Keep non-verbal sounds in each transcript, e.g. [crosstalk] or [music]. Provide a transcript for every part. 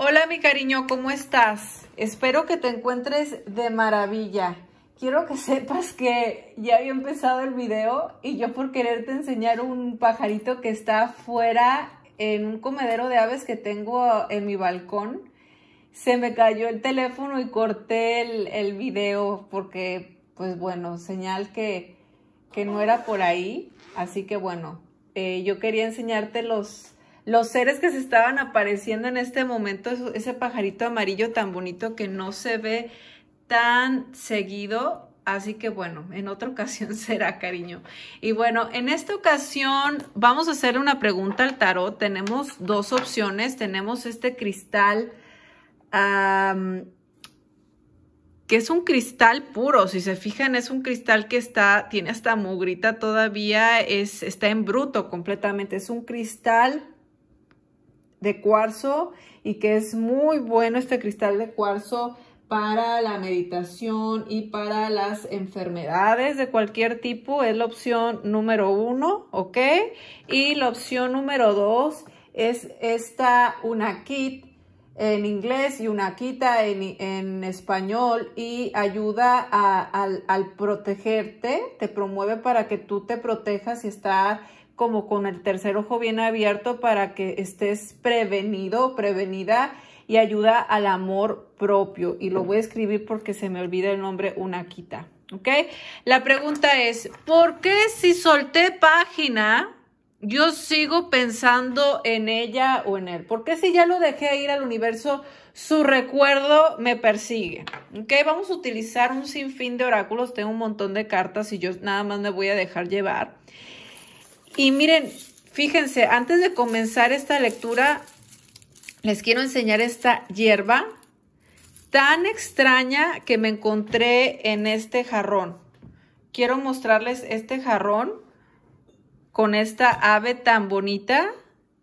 Hola mi cariño, ¿cómo estás? Espero que te encuentres de maravilla. Quiero que [laughs] sepas que ya había empezado el video y yo por quererte enseñar un pajarito que está afuera en un comedero de aves que tengo en mi balcón, se me cayó el teléfono y corté el, video porque, pues bueno, señal que, que no era por ahí. Así que bueno, eh, yo quería enseñarte los, los seres que se estaban apareciendo en este momento, ese pajarito amarillo tan bonito que no se ve tan seguido. Así que bueno, en otra [laughs] ocasión será, cariño. Y bueno, en esta ocasión vamos a hacerle una pregunta al tarot. Tenemos dos opciones. Tenemos este cristal que es un cristal puro. Si se fijan, es un cristal que está, tiene hasta mugrita todavía, es, está en bruto completamente. Es un cristal de cuarzo y que es muy bueno este cristal de cuarzo para la meditación y para las enfermedades de cualquier tipo es la opción número uno, ¿ok? Y la opción número dos es esta una kit en inglés y una quita en, español y ayuda a, al, al protegerte, te promueve para que tú te protejas y estar como con el tercer ojo bien abierto para que estés prevenido, prevenida y ayuda al amor propio. Y lo voy a escribir porque se me olvida el nombre Unaquita. ¿Ok? La pregunta es, ¿por qué si solté página, yo sigo pensando en ella o en él? ¿Por qué si ya lo dejé ir al universo, su recuerdo me persigue? ¿Ok? Vamos a utilizar un sinfín de oráculos. Tengo un montón de cartas y yo nada más me voy a dejar llevar. Y miren, fíjense, antes de comenzar esta lectura, les quiero enseñar esta hierba tan extraña que me encontré en este jarrón. Quiero mostrarles este jarrón con esta ave tan bonita.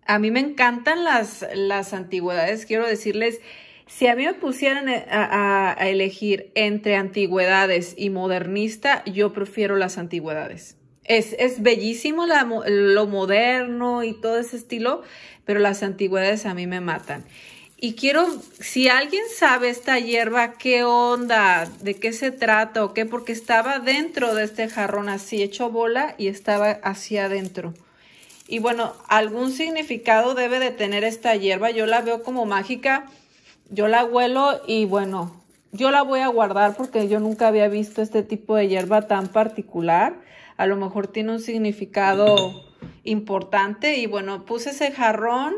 A mí me encantan las, las antigüedades. Quiero decirles, si a mí me pusieran e, a, a elegir entre antigüedades y modernista, yo prefiero las antigüedades. Es, bellísimo lo moderno y todo ese estilo, pero las antigüedades a mí me matan. Y quiero, si alguien sabe esta hierba, qué onda, de qué se trata o qué, porque estaba dentro de este jarrón así, hecho bola y estaba hacia adentro. Y bueno, algún significado debe de tener esta hierba. Yo la veo como mágica, yo la huelo y bueno, yo la voy a guardar porque yo nunca había visto este tipo de hierba tan particular a lo mejor tiene un significado importante. Y bueno, puse ese jarrón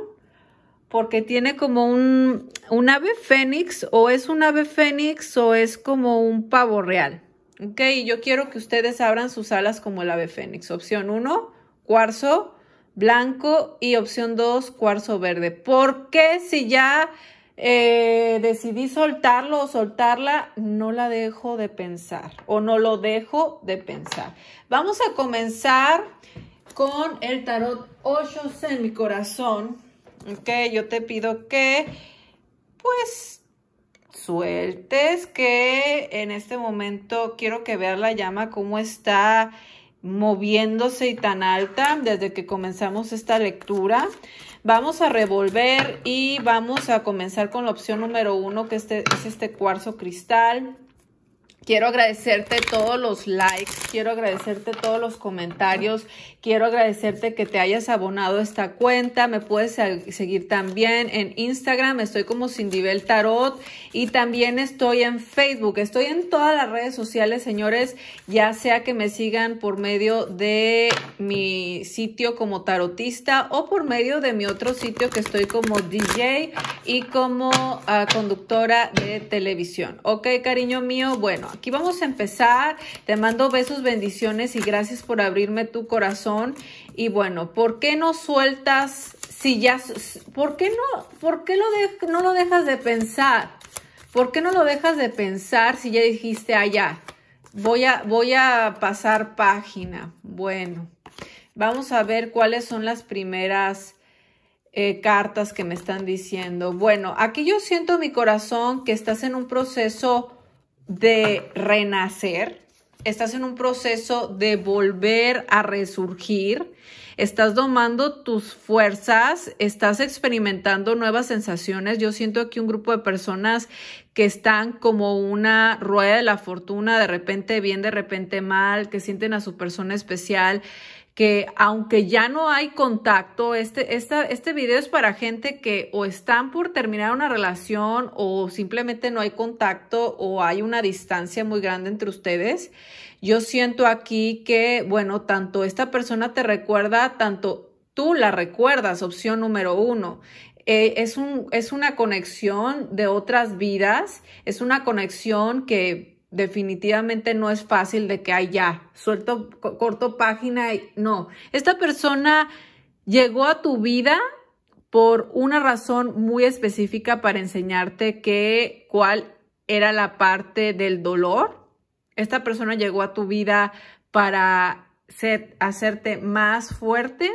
porque tiene como un, ave fénix o es un ave fénix o es como un pavo real. Ok, yo quiero que ustedes abran sus alas como el ave fénix. Opción 1, cuarzo blanco y opción 2, cuarzo verde. ¿Por qué si ya eh, decidí soltarlo o soltarla, no la dejo de pensar o no lo dejo de pensar. Vamos a comenzar con el tarot 8 en mi corazón. Ok, yo te pido que, pues, sueltes, que en este momento quiero que veas la llama cómo está moviéndose y tan alta desde que comenzamos esta lectura. Vamos a revolver y vamos a comenzar con la opción número uno, que este, es este cuarzo cristal. Quiero agradecerte todos los likes, quiero agradecerte todos los comentarios, quiero agradecerte que te hayas abonado esta cuenta. Me puedes seguir también en Instagram, estoy como Cindibel Tarot y también estoy en Facebook. Estoy en todas las redes sociales, señores, ya sea que me sigan por medio de mi sitio como tarotista o por medio de mi otro sitio que estoy como DJ y como ah, conductora de televisión. Ok, cariño mío, bueno aquí vamos a empezar. Te mando besos, bendiciones y gracias por abrirme tu corazón. Y bueno, ¿por qué no sueltas si ya, por qué no, por qué lo no lo dejas de pensar? ¿Por qué no lo dejas de pensar si ya dijiste allá? Ah, voy a, voy a pasar página. Bueno, vamos a ver cuáles son las primeras eh, cartas que me están diciendo. Bueno, aquí yo siento mi corazón que estás en un proceso de renacer, estás en un proceso de volver a resurgir, estás domando tus fuerzas, estás experimentando nuevas sensaciones. Yo siento aquí un grupo de personas que están como una rueda de la fortuna, de repente bien, de repente mal, que sienten a su persona especial, que aunque ya no hay contacto, este, este video es para gente que o están por terminar una relación o simplemente no hay contacto o hay una distancia muy grande entre ustedes. Yo siento aquí que, bueno, tanto esta persona te recuerda, tanto tú la recuerdas, opción número uno. Eh, es, un, es una conexión de otras vidas, es una conexión que definitivamente no es fácil de que, haya suelto, corto página. Y, no, esta persona llegó a tu vida por una razón muy específica para enseñarte que, cuál era la parte del dolor. Esta persona llegó a tu vida para hacerte más fuerte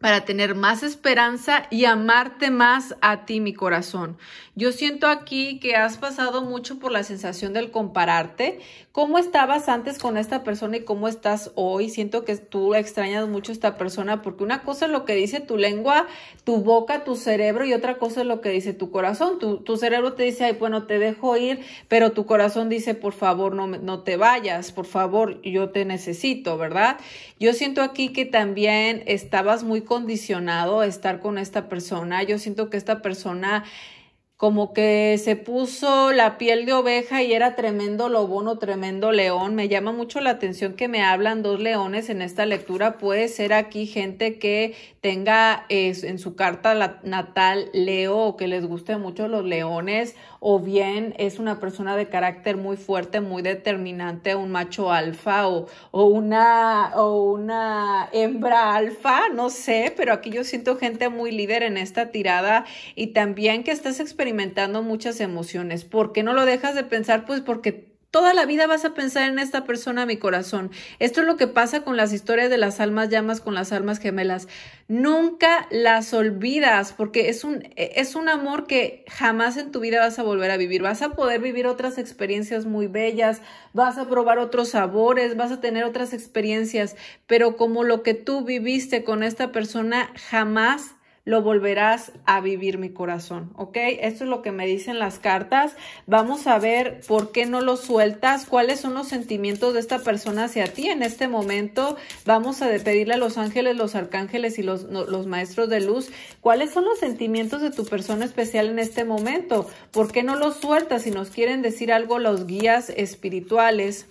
para tener más esperanza y amarte más a ti, mi corazón. Yo siento aquí que has pasado mucho por la sensación del compararte, cómo estabas antes con esta persona y cómo estás hoy. Siento que tú extrañas mucho a esta persona porque una cosa es lo que dice tu lengua, tu boca, tu cerebro y otra cosa es lo que dice tu corazón. Tu, cerebro te dice, ay, bueno, te dejo ir, pero tu corazón dice, por favor, no, no te vayas, por favor, yo te necesito, ¿verdad? Yo siento aquí que también estabas muy condicionado a estar con esta persona. Yo siento que esta persona como que se puso la piel de oveja y era tremendo lobón o tremendo león. Me llama mucho la atención que me hablan dos leones en esta lectura. Puede ser aquí gente que tenga eh, en su carta natal Leo o que les guste mucho los leones o bien es una persona de carácter muy fuerte, muy determinante, un macho alfa o, una, o una hembra alfa, no sé, pero aquí yo siento gente muy líder en esta tirada y también que estás muchas emociones. porque no lo dejas de pensar? Pues porque Toda la vida vas a pensar en esta persona, mi corazón. Esto es lo que pasa con las historias de las almas llamas, con las almas gemelas. Nunca las olvidas porque es un, es un amor que jamás en tu vida vas a volver a vivir. Vas a poder vivir otras experiencias muy bellas, vas a probar otros sabores, vas a tener otras experiencias, pero como lo que tú viviste con esta persona, jamás lo volverás a vivir mi corazón, ¿ok? Esto es lo que me dicen las cartas. Vamos a ver por qué no lo sueltas, cuáles son los sentimientos de esta persona hacia ti en este momento. Vamos a pedirle a los ángeles, los arcángeles y los, los maestros de luz, cuáles son los sentimientos de tu persona especial en este momento. ¿Por qué no lo sueltas? Si nos quieren decir algo los guías espirituales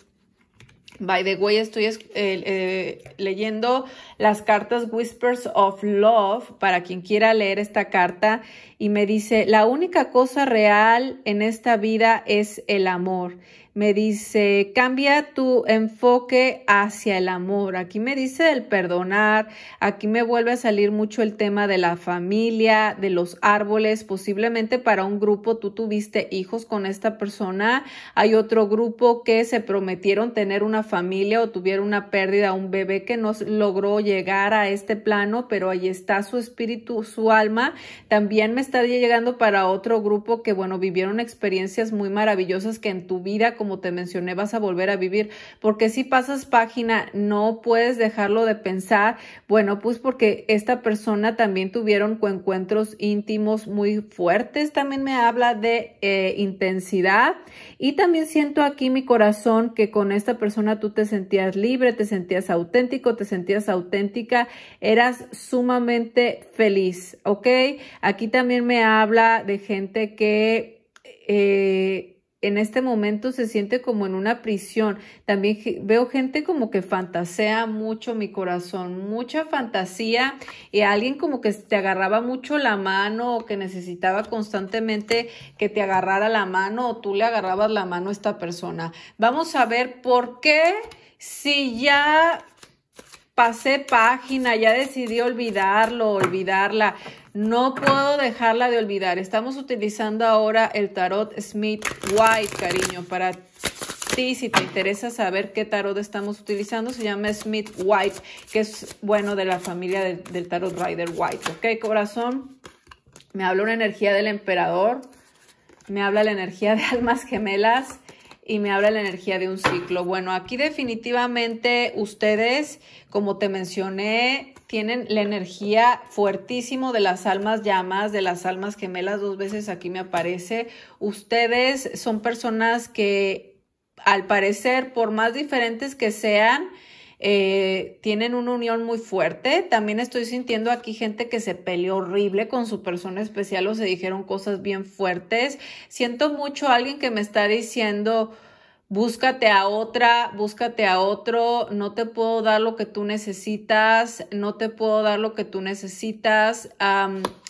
By the way, estoy eh, eh, leyendo las cartas Whispers of Love para quien quiera leer esta carta y me dice, la única cosa real en esta vida es el amor me dice, cambia tu enfoque hacia el amor. Aquí me dice el perdonar, aquí me vuelve a salir mucho el tema de la familia, de los árboles, posiblemente para un grupo tú tuviste hijos con esta persona, hay otro grupo que se prometieron tener una familia o tuvieron una pérdida, un bebé que no logró llegar a este plano, pero ahí está su espíritu, su alma. También me estaría llegando para otro grupo que, bueno, vivieron experiencias muy maravillosas que en tu vida, como te mencioné, vas a volver a vivir, porque si pasas página, no puedes dejarlo de pensar, bueno, pues porque esta persona también tuvieron encuentros íntimos muy fuertes, también me habla de eh, intensidad y también siento aquí mi corazón que con esta persona tú te sentías libre, te sentías auténtico, te sentías auténtica, eras sumamente feliz, ¿ok? Aquí también me habla de gente que... Eh, en este momento se siente como en una prisión. También veo gente como que fantasea mucho mi corazón, mucha fantasía y alguien como que te agarraba mucho la mano o que necesitaba constantemente que te agarrara la mano o tú le agarrabas la mano a esta persona. Vamos a ver por qué si ya pasé página, ya decidí olvidarlo, olvidarla. No puedo dejarla de olvidar. Estamos utilizando ahora el tarot Smith White, cariño, para ti si te interesa saber qué tarot estamos utilizando. Se llama Smith White, que es bueno de la familia del tarot Rider White. Ok, corazón. Me habla una energía del emperador. Me habla la energía de almas gemelas y me habla la energía de un ciclo. Bueno, aquí definitivamente ustedes, como te mencioné, tienen la energía fuertísimo de las almas llamas, de las almas gemelas, dos veces aquí me aparece. Ustedes son personas que al parecer, por más diferentes que sean, eh, tienen una unión muy fuerte. También estoy sintiendo aquí gente que se peleó horrible con su persona especial o se dijeron cosas bien fuertes. Siento mucho a alguien que me está diciendo, búscate a otra, búscate a otro, no te puedo dar lo que tú necesitas, no te puedo dar lo que tú necesitas.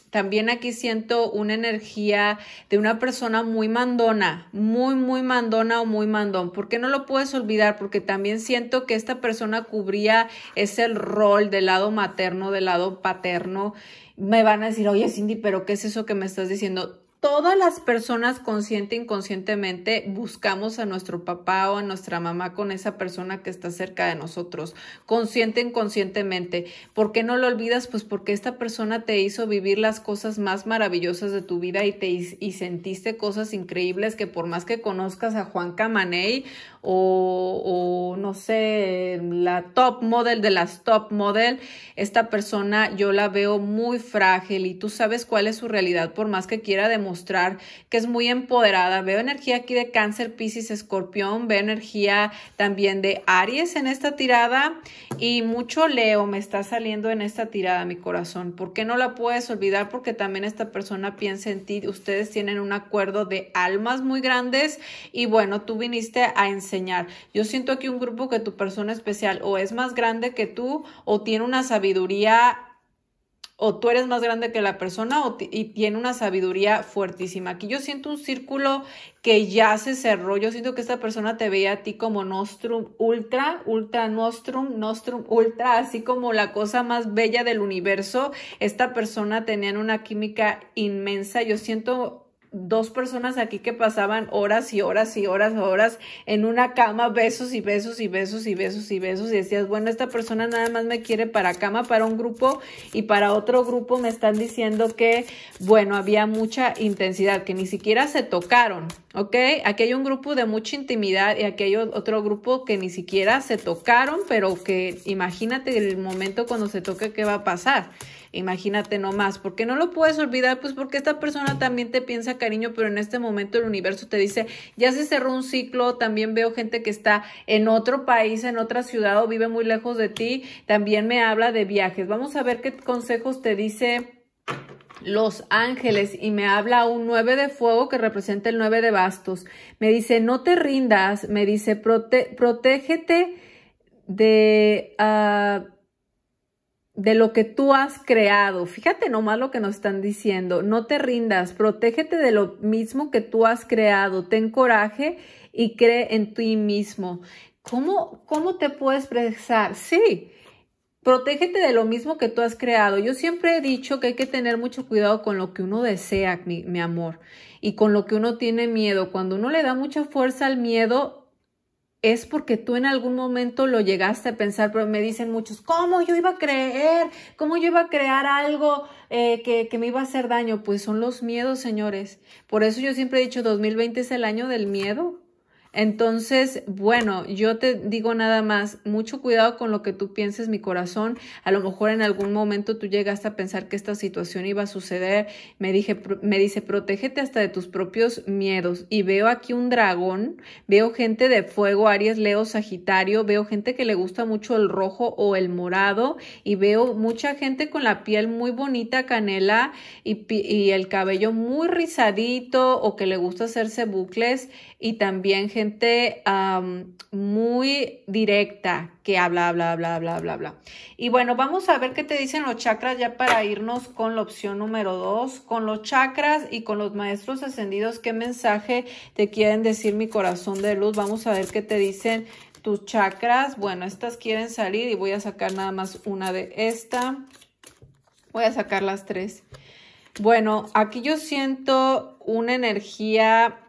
también aquí siento una energía de una persona muy mandona, muy, muy mandona o muy mandón. ¿Por qué no lo puedes olvidar? Porque también siento que esta persona cubría ese rol del lado materno, del lado paterno. Me van a decir, oye Cindy, pero ¿qué es eso que me estás diciendo? todas las personas consciente e inconscientemente buscamos a nuestro papá o a nuestra mamá con esa persona que está cerca de nosotros, consciente e inconscientemente. ¿Por qué no lo olvidas? Pues porque esta persona te hizo vivir las cosas más maravillosas de tu vida y te y sentiste cosas increíbles que por más que conozcas a Juan Camaney o, no sé, la top model de las top model, esta persona yo la veo muy frágil y tú sabes cuál es su realidad, por más que quiera demostrar que es muy empoderada. Veo energía aquí de cáncer, piscis, escorpión, veo energía también de Aries en esta tirada y mucho Leo me está saliendo en esta tirada, mi corazón. ¿Por qué no la puedes olvidar? Porque también esta persona piensa en ti. Ustedes tienen un acuerdo de almas muy grandes y bueno, tú viniste a enseñar yo siento aquí un grupo que tu persona especial o es más grande que tú o tiene una sabiduría o tú eres más grande que la persona o y tiene una sabiduría fuertísima. Aquí yo siento un círculo que ya se cerró. Yo siento que esta persona te veía a ti como Nostrum Ultra, Ultra Nostrum, Nostrum Ultra, así como la cosa más bella del universo. Esta persona tenía una química inmensa. Yo siento dos personas aquí que pasaban horas y horas y horas y horas en una cama, besos y besos y besos y besos y besos y decías, bueno, esta persona nada más me quiere para cama, para un grupo y para otro grupo me están diciendo que, bueno, había mucha intensidad, que ni siquiera se tocaron, ¿ok? Aquí hay un grupo de mucha intimidad y aquí hay otro grupo que ni siquiera se tocaron, pero que imagínate el momento cuando se toque, ¿qué va a pasar? Imagínate nomás, porque no lo puedes olvidar? Pues porque esta persona también te piensa cariño, pero en este momento el universo te dice, ya se cerró un ciclo, también veo gente que está en otro país, en otra ciudad o vive muy lejos de ti, también me habla de viajes. Vamos a ver qué consejos te dice los Ángeles y me habla un 9 de fuego que representa el 9 de bastos. Me dice, no te rindas, me dice, protégete de... Ah, de lo que tú has creado. Fíjate nomás lo que nos están diciendo. No te rindas, protégete de lo mismo que tú has creado. Ten coraje y cree en ti mismo. ¿Cómo, cómo te puedes expresar? Sí, protégete de lo mismo que tú has creado. Yo siempre he dicho que hay que tener mucho cuidado con lo que uno desea, mi, mi amor, y con lo que uno tiene miedo. Cuando uno le da mucha fuerza al miedo, es porque tú en algún momento lo llegaste a pensar, pero me dicen muchos, ¿cómo yo iba a creer? ¿Cómo yo iba a crear algo eh, que, que, me iba a hacer daño? Pues son los miedos, señores. Por eso yo siempre he dicho, 2020 es el año del miedo. Entonces, bueno, yo te digo nada más, mucho cuidado con lo que tú pienses, mi corazón. A lo mejor en algún momento tú llegaste a pensar que esta situación iba a suceder. Me, dije, me dice, protégete hasta de tus propios miedos. Y veo aquí un dragón, veo gente de fuego, Aries, Leo, Sagitario, veo gente que le gusta mucho el rojo o el morado y veo mucha gente con la piel muy bonita, canela y, y el cabello muy rizadito o que le gusta hacerse bucles y también gente muy directa que habla, bla, bla, bla, bla, bla. Y bueno, vamos a ver qué te dicen los chakras ya para irnos con la opción número dos, con los chakras y con los maestros ascendidos, qué mensaje te quieren decir mi corazón de luz. Vamos a ver qué te dicen tus chakras. Bueno, estas quieren salir y voy a sacar nada más una de esta. Voy a sacar las tres. Bueno, aquí yo siento una energía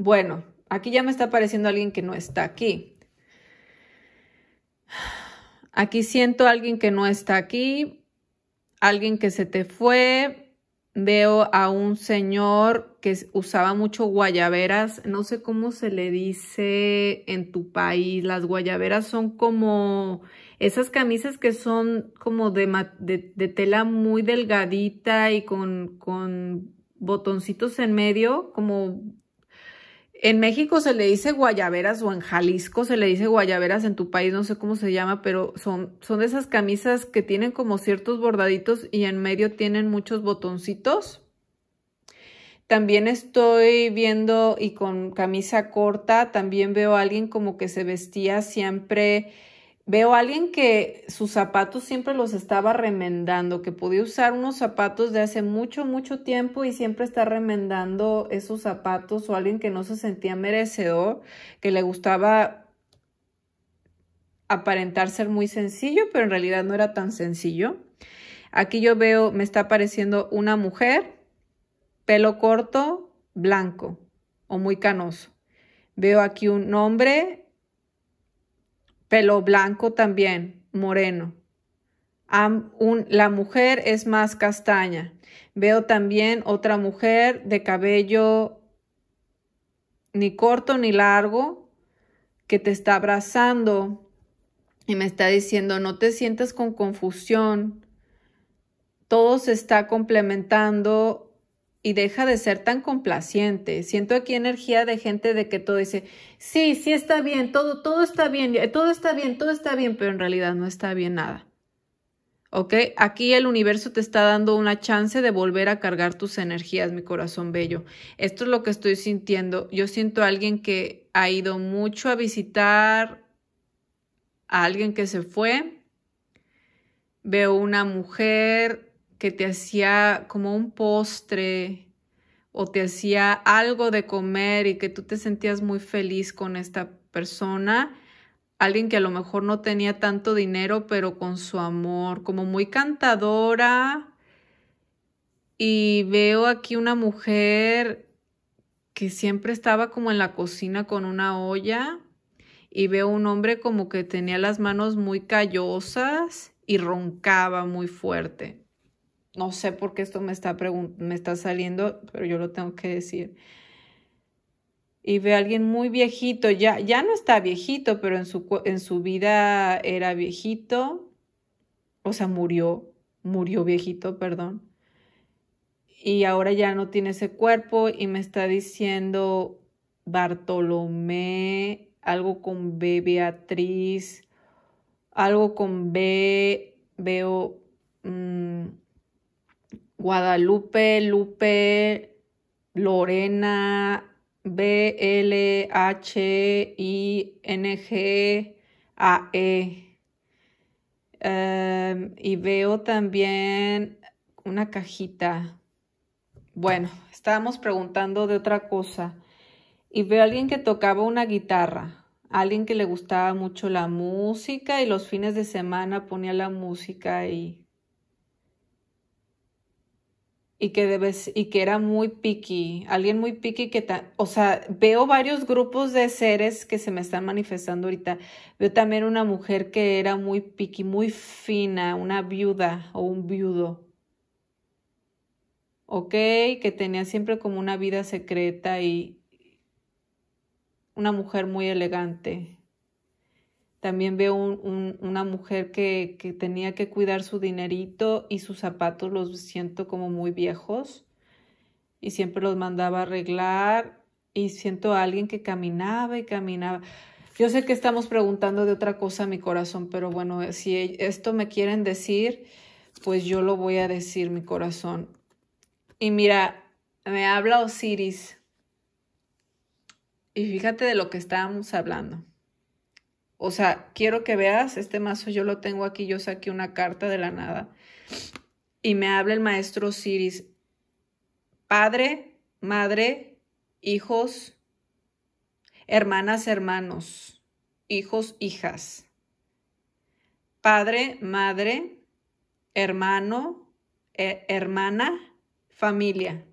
bueno, aquí ya me está apareciendo alguien que no está aquí. Aquí siento a alguien que no está aquí, alguien que se te fue. Veo a un señor que usaba mucho guayaberas. No sé cómo se le dice en tu país. Las guayaberas son como esas camisas que son como de, tela muy delgadita y con, con botoncitos en medio, como en México se le dice guayaberas o en Jalisco se le dice guayaberas, en tu país no sé cómo se llama, pero son, son esas camisas que tienen como ciertos bordaditos y en medio tienen muchos botoncitos. También estoy viendo y con camisa corta, también veo a alguien como que se vestía siempre Veo a alguien que sus zapatos siempre los estaba remendando, que podía usar unos zapatos de hace mucho, mucho tiempo y siempre está remendando esos zapatos o alguien que no se sentía merecedor, que le gustaba aparentar ser muy sencillo, pero en realidad no era tan sencillo. Aquí yo veo, me está apareciendo una mujer, pelo corto, blanco o muy canoso. Veo aquí un hombre Pelo blanco también, moreno. la mujer es más castaña. Veo también otra mujer de cabello ni corto ni largo que te está abrazando y me está diciendo, no te sientas con confusión. Todo se está complementando y deja de ser tan complaciente. Siento aquí energía de gente de que todo dice, sí, sí está bien, todo, todo está bien, todo está bien, todo está bien, pero en realidad no está bien nada. ¿Ok? Aquí el universo te está dando una chance de volver a cargar tus energías, mi corazón bello. Esto es lo que estoy sintiendo. Yo siento a alguien que ha ido mucho a visitar, a alguien que se fue. Veo una mujer que te hacía como un postre o te hacía algo de comer y que tú te sentías muy feliz con esta persona, alguien que a lo mejor no tenía tanto dinero, pero con su amor, como muy cantadora. Y veo aquí una mujer que siempre estaba como en la cocina con una olla y veo un hombre como que tenía las manos muy callosas y roncaba muy fuerte no sé por qué esto me está, me está saliendo, pero yo lo tengo que decir. Y ve a alguien muy viejito, ya, ya no está viejito, pero en su, en su vida era viejito, o sea, murió, murió viejito, perdón. Y ahora ya no tiene ese cuerpo y me está diciendo Bartolomé, algo con B, Beatriz, algo con B, veo... Mm, Guadalupe, Lupe, Lorena, B, L, H, I, N, G, A, E. Em, y veo también una cajita. Bueno, estábamos preguntando de otra cosa. Y veo a alguien que tocaba una guitarra, alguien que le gustaba mucho la música y los fines de semana ponía la música y y que debes y que era muy picky, alguien muy picky que o sea, veo varios grupos de seres que se me están manifestando ahorita. Veo también una mujer que era muy picky, muy fina, una viuda o un viudo. Ok, que tenía siempre como una vida secreta y una mujer muy elegante. También veo una mujer que, tenía que cuidar su dinerito y sus zapatos los siento como muy viejos y siempre los mandaba arreglar y siento a alguien que caminaba y caminaba. Yo sé que estamos preguntando de otra cosa mi corazón, pero bueno, si e, esto me quieren decir, pues yo lo voy a decir, mi corazón. Y mira, me habla Osiris. Y fíjate de lo que estábamos hablando. O sea, quiero que veas, este mazo yo lo tengo aquí, yo saqué una carta de la nada. Y me habla el maestro Siris. padre, madre, hijos, hermanas, hermanos, hijos, hijas. Padre, madre, hermano, eh, hermana, familia.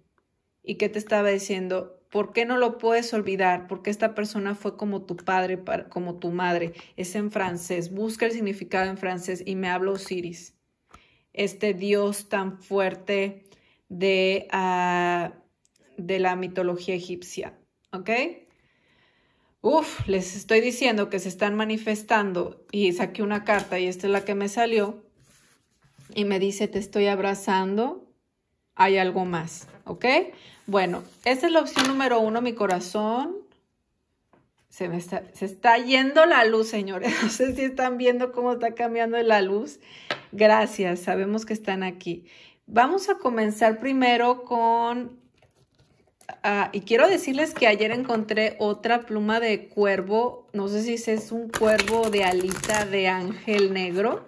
¿Y qué te estaba diciendo? ¿Por qué no lo puedes olvidar? Porque esta persona fue como tu padre, como tu madre. Es en francés. Busca el significado en francés y me habla Osiris. Este dios tan fuerte de, ah, de la mitología egipcia. ¿Ok? Uf, les estoy diciendo que se están manifestando y saqué una carta y esta es la que me salió y me dice, te estoy abrazando, hay algo más, ¿ok? Bueno, esta es la opción número uno, mi corazón. Se me está, se está yendo la luz, señores. [laughs] No sé si están viendo cómo está cambiando la luz. Gracias, sabemos que están aquí. Vamos a comenzar primero con... Ah, y quiero decirles que ayer encontré otra pluma de cuervo. No sé si es un cuervo de alita de ángel negro.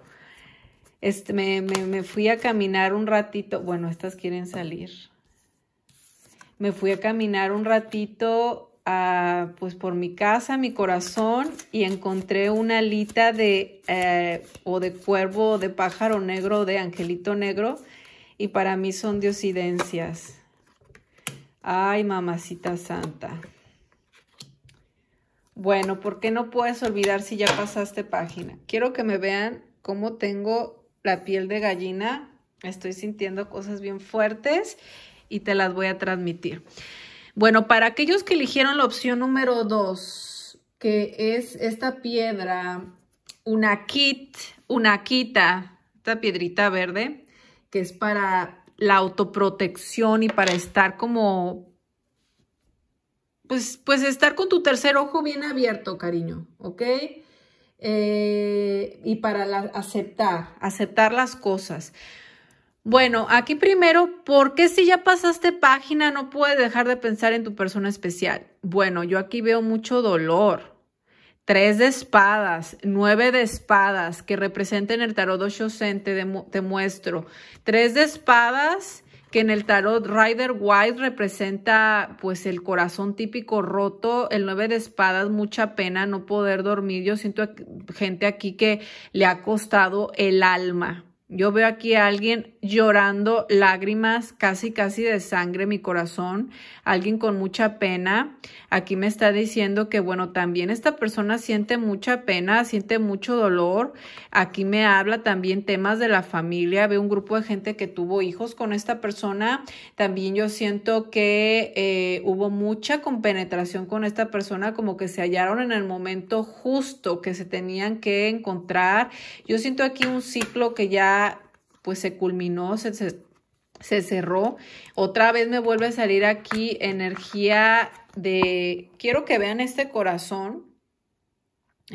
Este, me fui a caminar un ratito. Bueno, estas quieren salir me fui a caminar un ratito a, pues por mi casa, mi corazón, y encontré una alita de eh, o de cuervo de pájaro negro, de angelito negro, y para mí son diosidencias. Ay, mamacita santa. Bueno, ¿por qué no puedes olvidar si ya pasaste página? Quiero que me vean cómo tengo la piel de gallina. Estoy sintiendo cosas bien fuertes y te las voy a transmitir. Bueno, para aquellos que eligieron la opción número 2, que es esta piedra, una kit, una quita, esta piedrita verde, que es para la autoprotección y para estar como pues, pues, estar con tu tercer ojo bien abierto, cariño, ¿ok? Eh, y para aceptar, aceptar las cosas. Bueno, aquí primero, ¿por qué si ya pasaste página no puedes dejar de pensar en tu persona especial? Bueno, yo aquí veo mucho dolor. Tres de espadas, nueve de espadas que representan el tarot 2000, te, te muestro. Tres de espadas que en el tarot Rider White representa pues el corazón típico roto, el nueve de espadas, mucha pena, no poder dormir. Yo siento gente aquí que le ha costado el alma. Yo veo aquí a alguien llorando lágrimas casi casi de sangre mi corazón, alguien con mucha pena. Aquí me está diciendo que bueno, también esta persona siente mucha pena, siente mucho dolor. Aquí me habla también temas de la familia, veo un grupo de gente que tuvo hijos con esta persona. También yo siento que eh, hubo mucha compenetración con esta persona, como que se hallaron en el momento justo que se tenían que encontrar. Yo siento aquí un ciclo que ya pues se culminó, se, se, cerró. Otra vez me vuelve a salir aquí energía de, quiero que vean este corazón,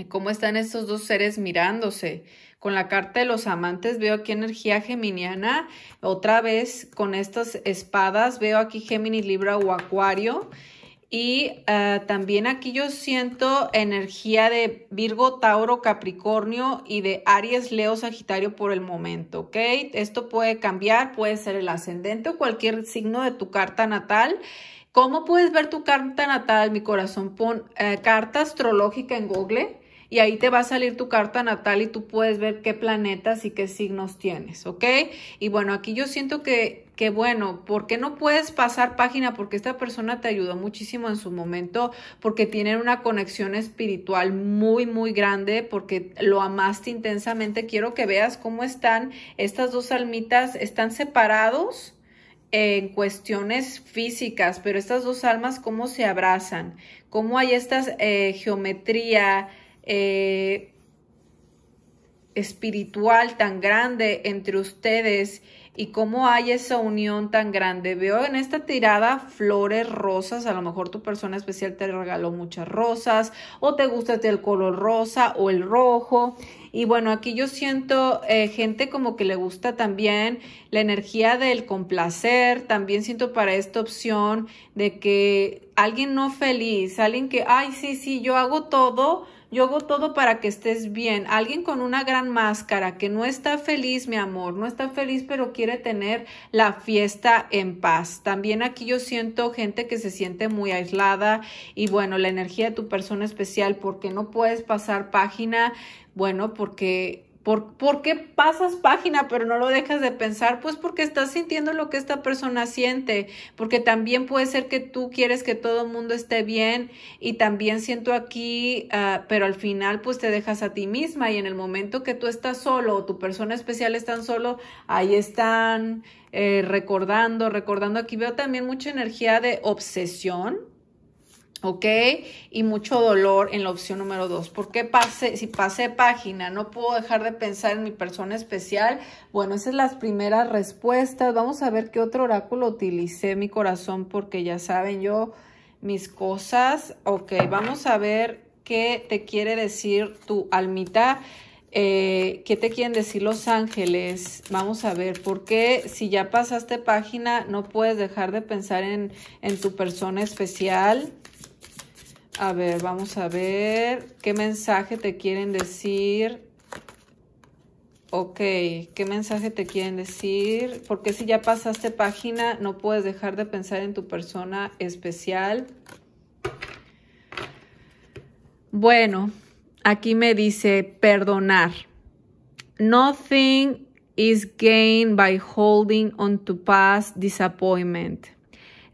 cómo están estos dos seres mirándose. Con la carta de los amantes veo aquí energía geminiana, otra vez con estas espadas veo aquí Géminis, Libra o Acuario. Y ah, también aquí yo siento energía de Virgo, Tauro, Capricornio y de Aries, Leo, Sagitario por el momento, ¿ok? Esto puede cambiar, puede ser el ascendente o cualquier signo de tu carta natal. ¿Cómo puedes ver tu carta natal, mi corazón? Pon eh, carta astrológica en Google y ahí te va a salir tu carta natal y tú puedes ver qué planetas y qué signos tienes, ¿ok? Y bueno, aquí yo siento que, que bueno, ¿por qué no puedes pasar página? Porque esta persona te ayudó muchísimo en su momento, porque tienen una conexión espiritual muy, muy grande, porque lo amaste intensamente. Quiero que veas cómo están estas dos almitas, están separados en cuestiones físicas, pero estas dos almas, cómo se abrazan, cómo hay esta eh, geometría, eh, espiritual tan grande entre ustedes y cómo hay esa unión tan grande. Veo en esta tirada flores rosas, a lo mejor tu persona especial te regaló muchas rosas o te gusta el color rosa o el rojo. Y bueno, aquí yo siento eh, gente como que le gusta también la energía del complacer, también siento para esta opción de que alguien no feliz, alguien que, ay, sí, sí, yo hago todo yo hago todo para que estés bien. Alguien con una gran máscara que no está feliz, mi amor, no está feliz, pero quiere tener la fiesta en paz. También aquí yo siento gente que se siente muy aislada y bueno, la energía de tu persona especial porque no puedes pasar página, bueno, porque ¿Por, qué pasas página pero no lo dejas de pensar? Pues porque estás sintiendo lo que esta persona siente, porque también puede ser que tú quieres que todo el mundo esté bien y también siento aquí, ah, pero al final pues te dejas a ti misma y en el momento que tú estás solo o tu persona especial está solo, ahí están eh, recordando, recordando. Aquí veo también mucha energía de obsesión, ¿ok? Y mucho dolor en la opción número dos. ¿Por qué pasé, si pasé página, no puedo dejar de pensar en mi persona especial? Bueno, esas son las primeras respuestas. Vamos a ver qué otro oráculo utilicé mi corazón, porque ya saben yo mis cosas. Ok, vamos a ver qué te quiere decir tu almita. Eh, ¿Qué te quieren decir los ángeles? Vamos a ver, ¿por qué si ya pasaste página no puedes dejar de pensar en, en tu persona especial? A ver, vamos a ver qué mensaje te quieren decir. Ok, ¿qué mensaje te quieren decir? Porque si ya pasaste página, no puedes dejar de pensar en tu persona especial. Bueno, aquí me dice perdonar. Nothing is gained by holding on to past disappointment.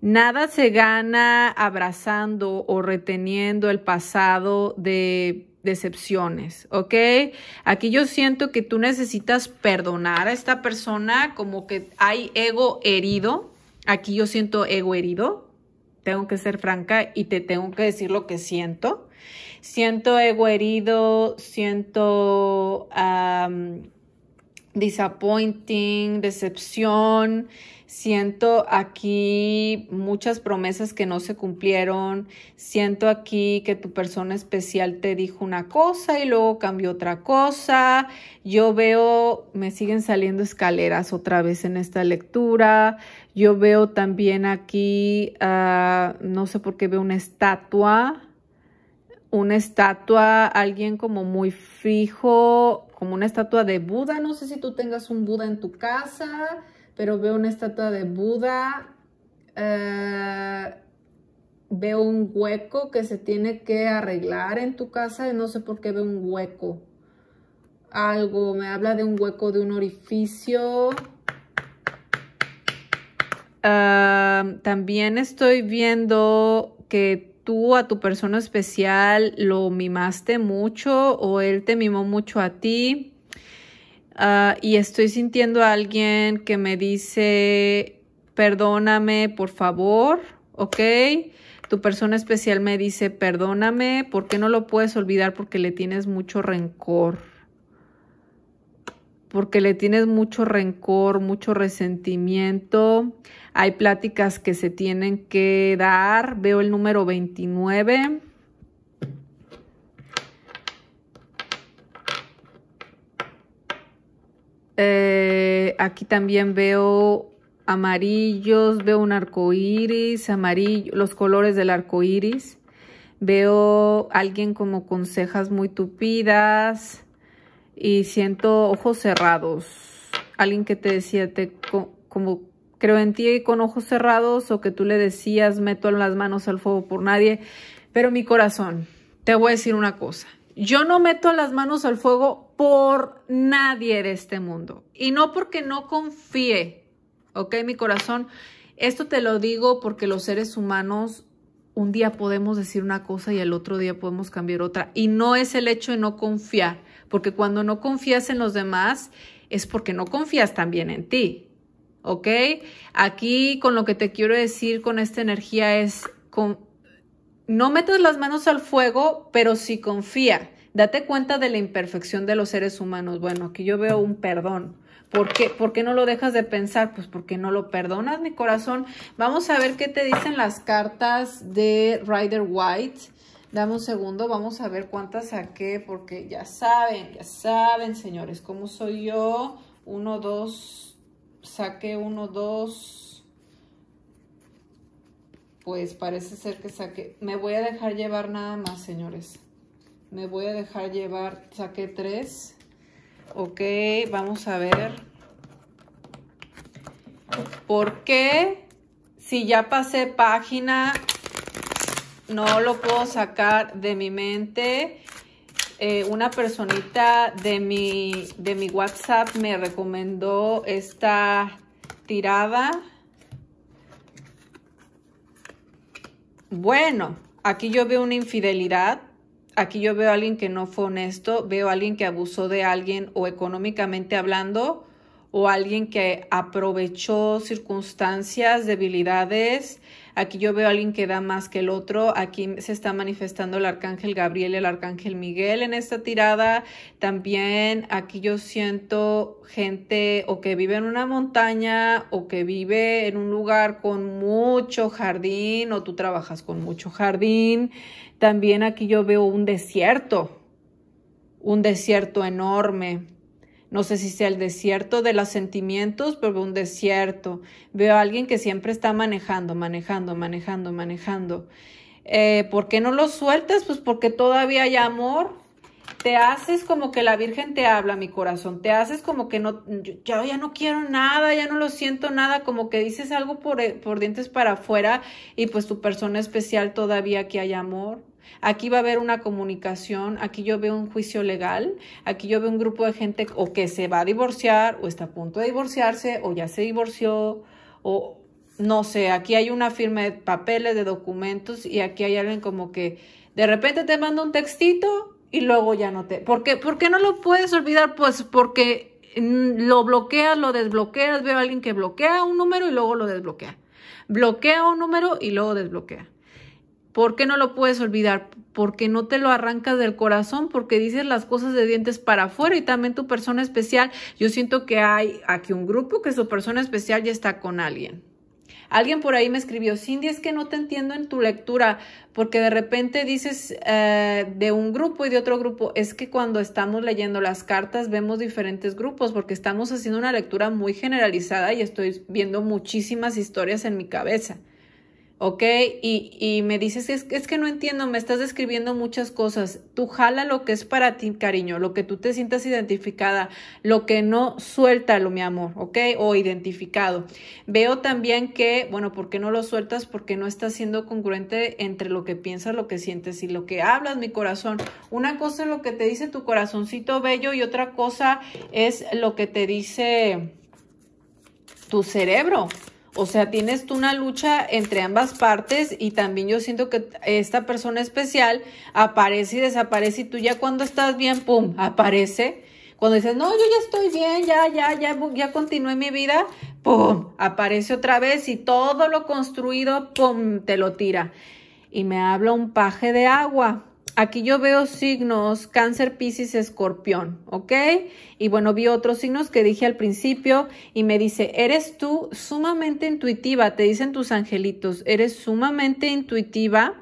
Nada se gana abrazando o reteniendo el pasado de decepciones, ¿ok? Aquí yo siento que tú necesitas perdonar a esta persona, como que hay ego herido. Aquí yo siento ego herido. Tengo que ser franca y te tengo que decir lo que siento. Siento ego herido, siento disappointing, decepción siento aquí muchas promesas que no se cumplieron, siento aquí que tu persona especial te dijo una cosa y luego cambió otra cosa, yo veo, me siguen saliendo escaleras otra vez en esta lectura, yo veo también aquí, ah, no sé por qué veo una estatua, una estatua, alguien como muy fijo, como una estatua de Buda, no sé si tú tengas un Buda en tu casa, pero veo una estatua de Buda, eh, veo un hueco que se tiene que arreglar en tu casa y no sé por qué veo un hueco. Algo, me habla de un hueco, de un orificio. también estoy viendo que tú a tu persona especial lo mimaste mucho o él te mimó mucho a ti. Ah, y estoy sintiendo a alguien que me dice, perdóname, por favor, ¿ok? Tu persona especial me dice, perdóname, ¿por qué no lo puedes olvidar? Porque le tienes mucho rencor. Porque le tienes mucho rencor, mucho resentimiento. Hay pláticas que se tienen que dar. Veo el número 29. Eh, aquí también veo amarillos, veo un arco iris, amarillo, los colores del arco iris. Veo alguien como con cejas muy tupidas y siento ojos cerrados. Alguien que te decía, como creo en ti con ojos cerrados o que tú le decías, meto las manos al fuego por nadie. Pero mi corazón, te voy a decir una cosa. Yo no meto las manos al fuego por nadie de este mundo. Y no porque no confíe, ¿ok? Mi corazón, esto te lo digo porque los seres humanos un día podemos decir una cosa y el otro día podemos cambiar otra. Y no es el hecho de no confiar, porque cuando no confías en los demás es porque no confías también en ti. ¿Ok? Aquí con lo que te quiero decir con esta energía es con, no metas las manos al fuego, pero sí confía. Date cuenta de la imperfección de los seres humanos. Bueno, aquí yo veo un perdón. ¿Por qué? ¿Por qué no lo dejas de pensar? Pues porque no lo perdonas, mi corazón. Vamos a ver qué te dicen las cartas de Rider White. Dame un segundo, vamos a ver cuántas saqué, porque ya saben, ya saben, señores, cómo soy yo. Uno, dos, saqué uno, dos, pues parece ser que saqué, me voy a dejar llevar nada más, señores. Me voy a dejar llevar, saqué tres. Ok, vamos a ver. ¿Por qué si ya pasé página no lo puedo sacar de mi mente? Eh, una personita de de mi WhatsApp me recomendó esta tirada bueno, aquí yo veo una infidelidad, aquí yo veo a alguien que no fue honesto, veo a alguien que abusó de alguien o económicamente hablando, o alguien que aprovechó circunstancias, debilidades, aquí yo veo a alguien que da más que el otro, aquí se está manifestando el arcángel Gabriel el arcángel Miguel en esta tirada, también aquí yo siento gente o que vive en una montaña o que vive en un lugar con mucho jardín o tú trabajas con mucho jardín, también aquí yo veo un desierto, un desierto enorme. No sé si sea el desierto de los sentimientos, pero un desierto. Veo a alguien que siempre está manejando, manejando, manejando, manejando. Eh, ¿Por qué no lo sueltas? Pues porque todavía hay amor. Te haces como que la Virgen te habla, mi corazón. Te haces como que no, yo, ya no quiero nada, ya no lo siento nada, como que dices algo por, por dientes para afuera y pues tu persona especial todavía que hay amor. Aquí va a haber una comunicación, aquí yo veo un juicio legal, aquí yo veo un grupo de gente o que se va a divorciar o está a punto de divorciarse o ya se divorció o no sé, aquí hay una firma de papeles, de documentos y aquí hay alguien como que de repente te manda un textito y luego ya no te... ¿Por qué, ¿Por qué no lo puedes olvidar? Pues porque mm, lo bloqueas, lo desbloqueas, veo a alguien que bloquea un número y luego lo desbloquea. Bloquea un número y luego desbloquea. ¿Por qué no lo puedes olvidar? Porque no te lo arrancas del corazón, porque dices las cosas de dientes para afuera y también tu persona especial. Yo siento que hay aquí un grupo que su persona especial ya está con alguien. Alguien por ahí me escribió, Cindy, es que no te entiendo en tu lectura, porque de repente dices eh, de un grupo y de otro grupo. Es que cuando estamos leyendo las cartas vemos diferentes grupos, porque estamos haciendo una lectura muy generalizada y estoy viendo muchísimas historias en mi cabeza. ¿ok? Y, me dices, es, es, que no entiendo, me estás describiendo muchas cosas. Tú jala lo que es para ti, cariño, lo que tú te sientas identificada, lo que no, lo mi amor, ¿ok? O identificado. Veo también que, bueno, ¿por qué no lo sueltas? Porque no estás siendo congruente entre lo que piensas, lo que sientes y lo que hablas, mi corazón. Una cosa es lo que te dice tu corazoncito bello y otra cosa es lo que te dice tu cerebro, o sea, tienes tú una lucha entre ambas partes y también yo siento que esta persona especial aparece y desaparece y tú ya cuando estás bien, ¡pum!, aparece. Cuando dices, no, yo ya estoy bien, ya, ya, ya, ya continué mi vida, ¡pum!, aparece otra vez y todo lo construido, ¡pum!, te lo tira. Y me habla un paje de agua. Aquí yo veo signos cáncer, piscis, escorpión, ¿ok? Y bueno, vi otros signos que dije al principio y me dice, eres tú sumamente intuitiva, te dicen tus angelitos, eres sumamente intuitiva,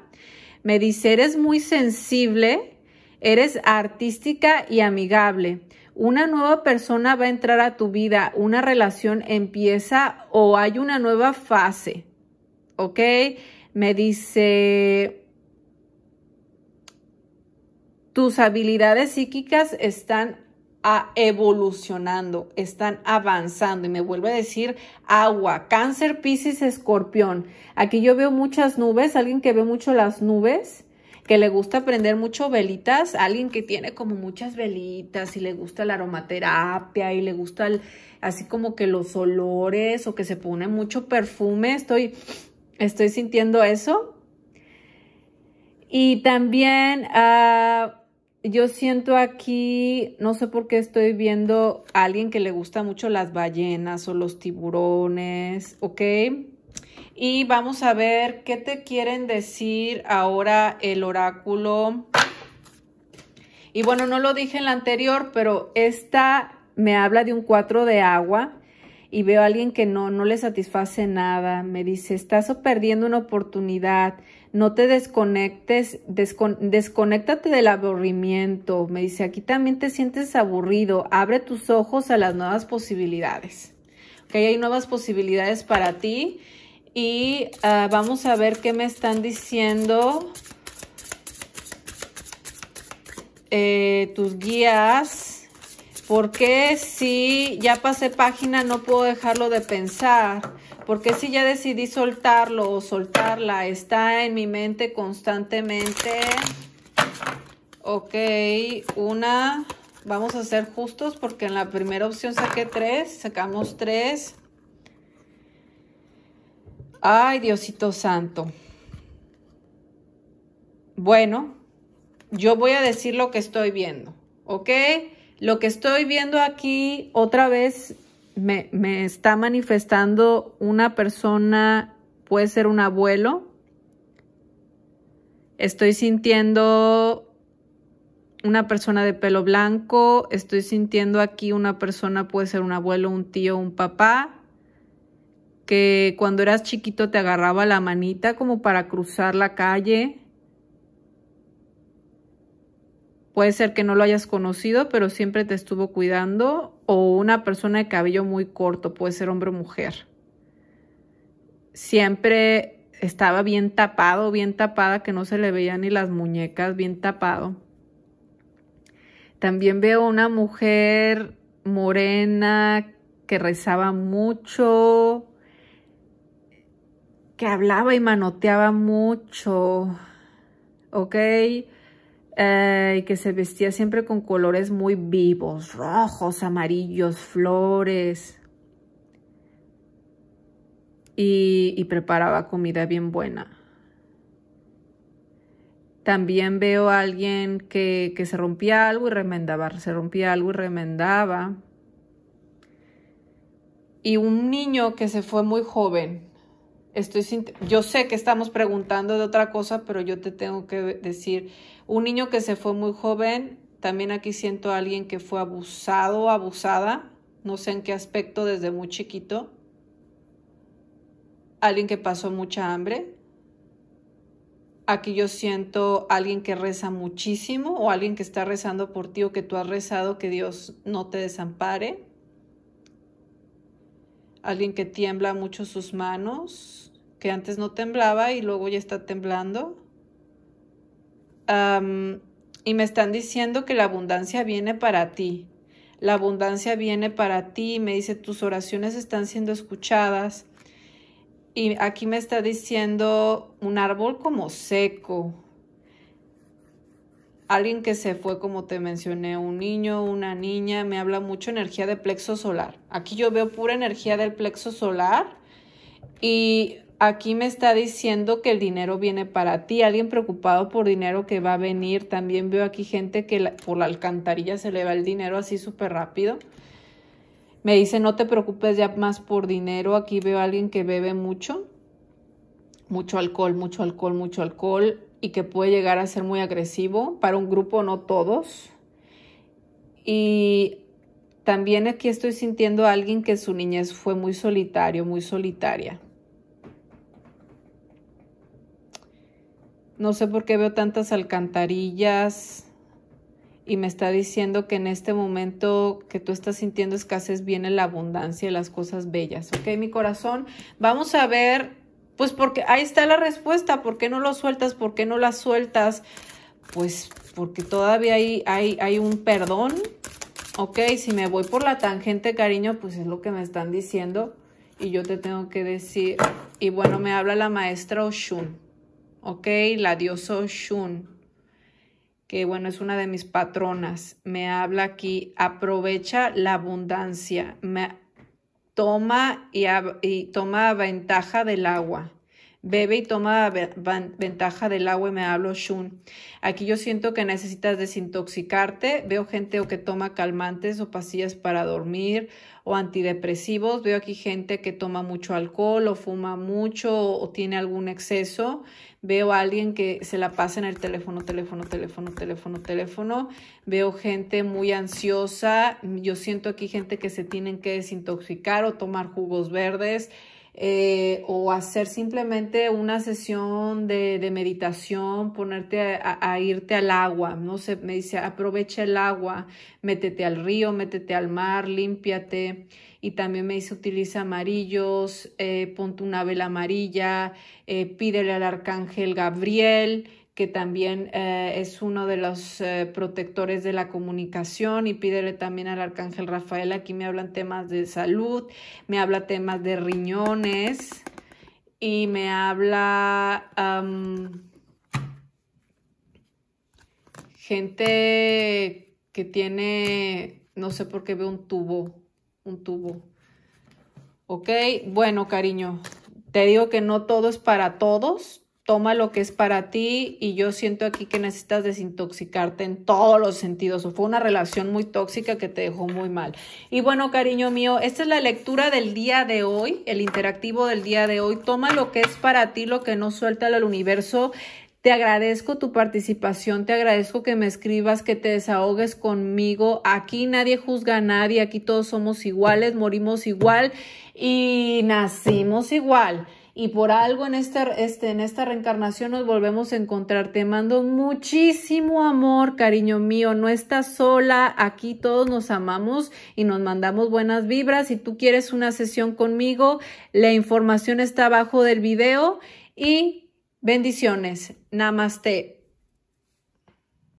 me dice, eres muy sensible, eres artística y amigable. Una nueva persona va a entrar a tu vida, una relación empieza o hay una nueva fase, ¿ok? Me dice, tus habilidades psíquicas están ah, evolucionando, están avanzando. Y me vuelve a decir agua, cáncer, piscis, escorpión. Aquí yo veo muchas nubes, alguien que ve mucho las nubes, que le gusta prender mucho velitas, alguien que tiene como muchas velitas y le gusta la aromaterapia y le gusta el, así como que los olores o que se pone mucho perfume. Estoy, estoy sintiendo eso. Y también... Ah, yo siento aquí, no sé por qué estoy viendo a alguien que le gusta mucho las ballenas o los tiburones, ¿ok? Y vamos a ver qué te quieren decir ahora el oráculo. Y bueno, no lo dije en la anterior, pero esta me habla de un cuatro de agua y veo a alguien que no, no le satisface nada. Me dice, estás perdiendo una oportunidad no te desconectes, desconectate desconéctate del aburrimiento. Me dice, aquí también te sientes aburrido, abre tus ojos a las nuevas posibilidades. Ok, hay nuevas posibilidades para ti. Y ah, vamos a ver qué me están diciendo eh, tus guías. Porque si ya pasé página, no puedo dejarlo de pensar. Porque si ya decidí soltarlo o soltarla, está en mi mente constantemente. Ok, una. Vamos a ser justos porque en la primera opción saqué tres, sacamos tres. Ay, Diosito Santo. Bueno, yo voy a decir lo que estoy viendo, ¿ok? Lo que estoy viendo aquí otra vez me, está manifestando una persona, puede ser un abuelo. Estoy sintiendo una persona de pelo blanco, estoy sintiendo aquí una persona, puede ser un abuelo, un tío, un papá, que cuando eras chiquito te agarraba la manita como para cruzar la calle. Puede ser que no lo hayas conocido, pero siempre te estuvo cuidando. O una persona de cabello muy corto, puede ser hombre o mujer. Siempre estaba bien tapado, bien tapada, que no se le veían ni las muñecas, bien tapado. También veo una mujer morena que rezaba mucho, que hablaba y manoteaba mucho, ¿ok? Eh, y que se vestía siempre con colores muy vivos, rojos, amarillos, flores. Y, preparaba comida bien buena. También veo a alguien que, que se rompía algo y remendaba, se rompía algo y remendaba. Y un niño que se fue muy joven, Estoy yo sé que estamos preguntando de otra cosa, pero yo te tengo que decir, un niño que se fue muy joven, también aquí siento a alguien que fue abusado o abusada, no sé en qué aspecto desde muy chiquito, alguien que pasó mucha hambre, aquí yo siento a alguien que reza muchísimo o alguien que está rezando por ti o que tú has rezado que Dios no te desampare alguien que tiembla mucho sus manos, que antes no temblaba y luego ya está temblando. y me están diciendo que la abundancia viene para ti. La abundancia viene para ti. Me dice, tus oraciones están siendo escuchadas. Y aquí me está diciendo un árbol como seco, alguien que se fue, como te mencioné, un niño, una niña, me habla mucho energía de plexo solar. Aquí yo veo pura energía del plexo solar y aquí me está diciendo que el dinero viene para ti, alguien preocupado por dinero que va a venir. También veo aquí gente que por la alcantarilla se le va el dinero así súper rápido. Me dice, no te preocupes ya más por dinero. Aquí veo a alguien que bebe mucho, mucho alcohol, mucho alcohol, mucho alcohol y que puede llegar a ser muy agresivo para un grupo, no todos. Y también aquí estoy sintiendo a alguien que su niñez fue muy solitario, muy solitaria. No sé por qué veo tantas alcantarillas y me está diciendo que en este momento que tú estás sintiendo escasez viene la abundancia y las cosas bellas. Ok, mi corazón, vamos a ver pues porque ahí está la respuesta, ¿por qué no lo sueltas? ¿Por qué no la sueltas? Pues porque todavía hay, hay, hay un perdón, ok, si me voy por la tangente, cariño, pues es lo que me están diciendo y yo te tengo que decir, y bueno, me habla la maestra Oshun, ok, la diosa Oshun, que bueno, es una de mis patronas, me habla aquí, aprovecha la abundancia, me, toma y, toma ventaja del agua. Bebe y toma ventaja del agua y me hablo Shun. Aquí yo siento que necesitas desintoxicarte. Veo gente o que toma calmantes o pastillas para dormir o antidepresivos. Veo aquí gente que toma mucho alcohol o fuma mucho o tiene algún exceso. Veo a alguien que se la pasa en el teléfono, teléfono, teléfono, teléfono, teléfono. Veo gente muy ansiosa. Yo siento aquí gente que se tienen que desintoxicar o tomar jugos verdes eh, o hacer simplemente una sesión de, meditación, ponerte a, irte al agua, no sé, me dice, aprovecha el agua, métete al río, métete al mar, límpiate. Y también me dice, utiliza amarillos, eh, ponte una vela amarilla, eh, pídele al arcángel Gabriel, que también eh, es uno de los eh, protectores de la comunicación y pídele también al arcángel Rafael, aquí me hablan temas de salud, me habla temas de riñones y me habla gente que tiene, no sé por qué ve un tubo, un tubo. Ok, bueno cariño, te digo que no todo es para todos, toma lo que es para ti y yo siento aquí que necesitas desintoxicarte en todos los sentidos. fue una relación muy tóxica que te dejó muy mal. Y bueno, cariño mío, esta es la lectura del día de hoy, el interactivo del día de hoy. Toma lo que es para ti, lo que no suelta al universo. Te agradezco tu participación, te agradezco que me escribas, que te desahogues conmigo. Aquí nadie juzga a nadie, aquí todos somos iguales, morimos igual y nacimos igual y por algo en, este, en esta reencarnación nos volvemos a encontrar. Te mando muchísimo amor, cariño mío. No estás sola. Aquí todos nos amamos y nos mandamos buenas vibras. Si tú quieres una sesión conmigo, la información está abajo del video. Y bendiciones. Namaste.